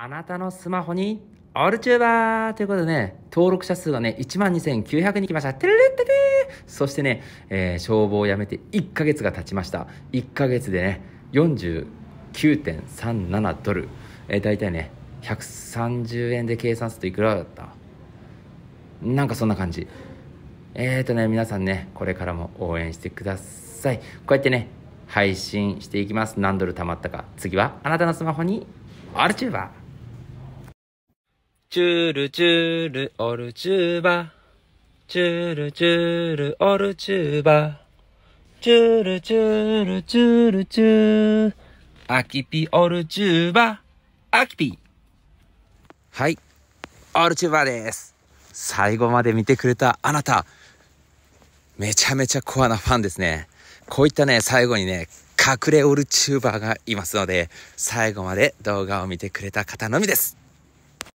あなたのスマホにオルチューバーということでね、登録者数はね、12,900人来ました。てレるっテてそしてね、えー、消防を辞めて1ヶ月が経ちました。1ヶ月でね、49.37ドル。えー、大体ね、130円で計算するといくらだったなんかそんな感じ。えーとね、皆さんね、これからも応援してください。こうやってね、配信していきます。何ドル貯まったか。次は、あなたのスマホに、アルチューバーチュールチュールオルチューバ。チュールチュールオルチューバ。チュールチュールチュールチュー。アキピオルチューバ。アキピ。はい。オルチューバーです。最後まで見てくれたあなた。めちゃめちゃコアなファンですね。こういったね、最後にね、隠れオルチューバーがいますので、最後まで動画を見てくれた方のみです。